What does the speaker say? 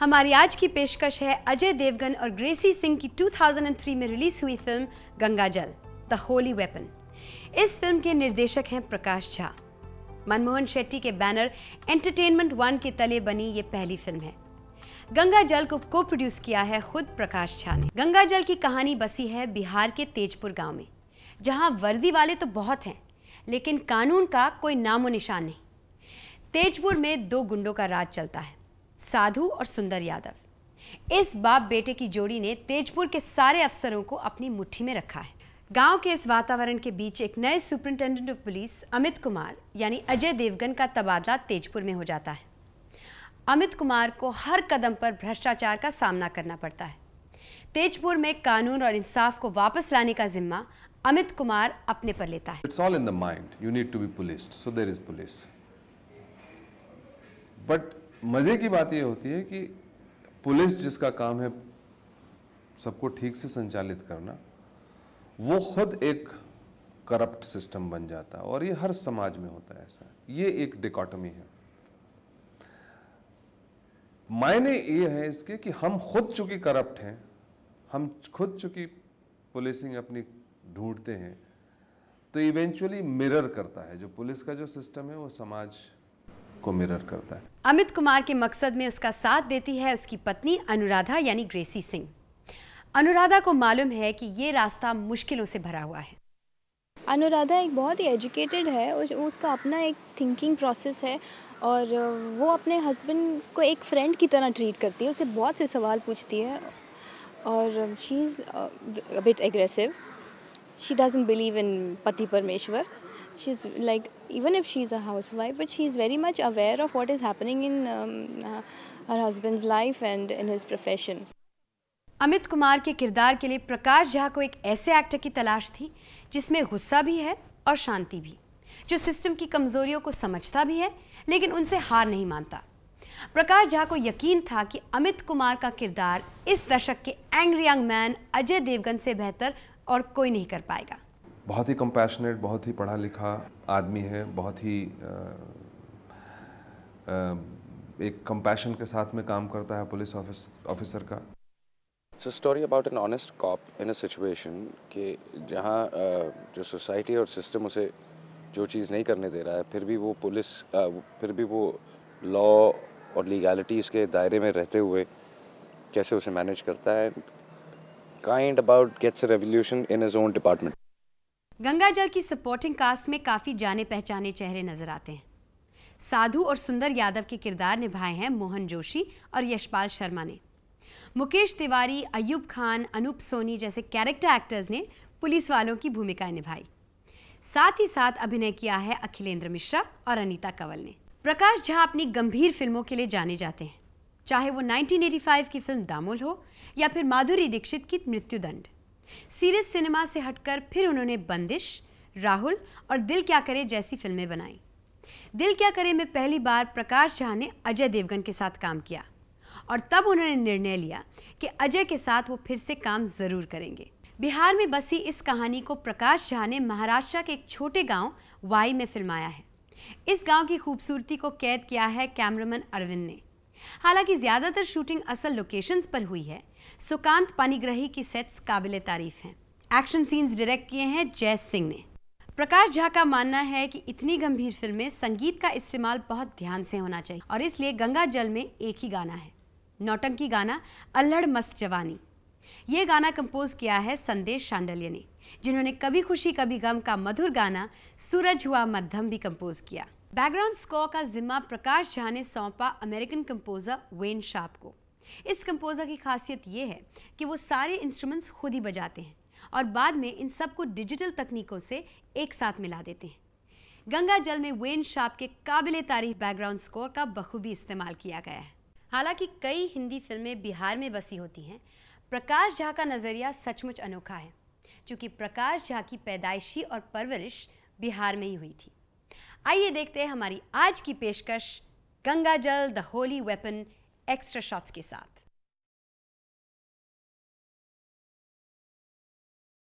हमारी आज की पेशकश है अजय देवगन और ग्रेसी सिंह की 2003 में रिलीज हुई film Gangaajal the holy weapon इस फिल्म के निर्देशक हैं प्रकाश झा मनमोहन शेट्टी के बैनर एंटरटेनमेंट वन के तले बनी ये पहली फिल्म है गंगा जल को को प्रोड्यूस किया है खुद प्रकाश झा ने गंगा जल की कहानी बसी है बिहार के तेजपुर गांव में जहां वर्दी वाले तो बहुत हैं लेकिन कानून का कोई नामो निशान नहीं तेजपुर में दो गुंडों का राज चलता है साधु और सुंदर यादव इस बाप बेटे की जोड़ी ने तेजपुर के सारे अफसरों को अपनी मुट्ठी में रखा है गांव के इस वातावरण के बीच एक नए superintendent of police Amit Kumar यानी अजय देवगन का तबादला तेजपुर में हो जाता है अमित कुमार को हर कदम पर भ्रष्टाचार का सामना करना पड़ता है तेजपुर में कानून और इंसाफ को वापस लाने का जिम्मा अमित कुमार अपने पर लेता है it's all in the mind you need to be police so there is police but मज़े की बात यह होती है कि पुलिस जिसका काम है सबको ठीक से संचालित करना वो खुद एक करप्ट सिस्टम बन जाता है और ये हर समाज में होता है ऐसा ये एक डिकॉटमी है मायने ये है इसके कि हम खुद चूंकि करप्ट हैं हम खुद चूंकि पुलिसिंग अपनी ढूंढते हैं तो इवेंचुअली मिरर करता है जो पुलिस का जो सिस्टम है वो समाज को मिरर करता है अमित कुमार के मकसद में उसका साथ देती है उसकी पत्नी अनुराधा यानी ग्रेसी सिंह अनुराधा को मालूम है कि ये रास्ता मुश्किलों से भरा हुआ है अनुराधा एक बहुत ही एजुकेटेड है उसका अपना एक थिंकिंग प्रोसेस है और वो अपने हस्बैंड को एक फ्रेंड की तरह ट्रीट करती है उसे बहुत से सवाल पूछती है और she is bit aggressive she doesn't believe in पति परमेश्वर she's like even if she's a housewife but she's very much aware of what is happening in um, uh, her husband's life and in his profession Amit Kumar के किरदार के लिए प्रकाश झा को एक ऐसे actor की तलाश थी जिसमें गुस्सा भी है और शांति भी जो सिस्टम की कमजोरियों को समझता भी है लेकिन उनसे हार नहीं मानता प्रकाश झा को यकीन था कि अमित कुमार का किरदार इस दशक के angry young man Ajay Devgn से बेहतर और कोई नहीं कर पाएगा बहुत ही कंपैशनेट बहुत ही पढ़ा लिखा आदमी है बहुत ही आ, आ, एक कंपैशन के साथ में काम करता है पुलिस ऑफिस ऑफिसर का so story about an honest cop in a situation कि जहाँ जो सोसाइटी और सिस्टम उसे जो चीज़ नहीं करने दे रहा है फिर भी वो पुलिस फिर भी वो लॉ और लीगैलिटीज़ के दायरे में रहते हुए कैसे उसे मैनेज करता है kind about gets revolution in his own department Gangaajal की सपोर्टिंग कास्ट में काफ़ी जाने पहचाने चेहरे नजर आते हैं साधु और सुंदर यादव के किरदार निभाए हैं मोहन जोशी और यशपाल शर्मा ने मुकेश तिवारी अयूब खान अनूप सोनी जैसे कैरेक्टर एक्टर्स ने पुलिस वालों की भूमिकाएं निभाई साथ ही साथ अभिनय किया है अखिलेंद्र मिश्रा और अनीता कंवल ने प्रकाश झा अपनी गंभीर फिल्मों के लिए जाने जाते हैं चाहे वो 1985 की फिल्म दामोल हो या फिर माधुरी दीक्षित की मृत्युदंड सीरियस सिनेमा से हटकर फिर उन्होंने बंदिश राहुल और दिल क्या करे जैसी फिल्में बनाई दिल क्या करे में पहली बार प्रकाश झा ने अजय देवगन के साथ काम किया और तब उन्होंने निर्णय लिया कि अजय के साथ वो फिर से काम ज़रूर करेंगे बिहार में बसी इस कहानी को प्रकाश झा ने महाराष्ट्र के एक छोटे गांव वाई में फिल्माया है इस गांव की खूबसूरती को कैद किया है कैमरामैन अरविंद ने हालांकि ज़्यादातर शूटिंग असल लोकेशंस पर हुई है सुकांत पानीग्रही की सेट्स काबिल तारीफ हैं एक्शन सीन्स डायरेक्ट किए हैं जय सिंह ने प्रकाश झा का मानना है कि इतनी गंभीर फिल्म में संगीत का इस्तेमाल बहुत ध्यान से होना चाहिए और इसलिए गंगा जल में एक ही गाना है नौटंकी गाना अल्हड़ मस्त जवानी ये गाना कंपोज किया है संदेश शांडल्य ने जिन्होंने कभी खुशी कभी गम का मधुर गाना सूरज हुआ मध्यम भी कंपोज किया बैकग्राउंड स्कोर का जिम्मा प्रकाश झा ने सौंपा अमेरिकन कंपोजर वेन शाप को इस कंपोज़र की खासियत ये है कि वो सारे इंस्ट्रूमेंट्स खुद ही बजाते हैं और बाद में इन सब को डिजिटल तकनीकों से एक साथ मिला देते हैं गंगा जल में वेन शाप के काबिल तारीफ बैकग्राउंड स्कोर का बखूबी इस्तेमाल किया गया है हालांकि कई हिंदी फिल्में बिहार में बसी होती हैं प्रकाश झा का नज़रिया सचमुच अनोखा है क्योंकि प्रकाश झा की पैदाइशी और परवरिश बिहार में ही हुई थी आइए देखते हैं हमारी आज की पेशकश Gangaajal the holy weapon extra shots के साथ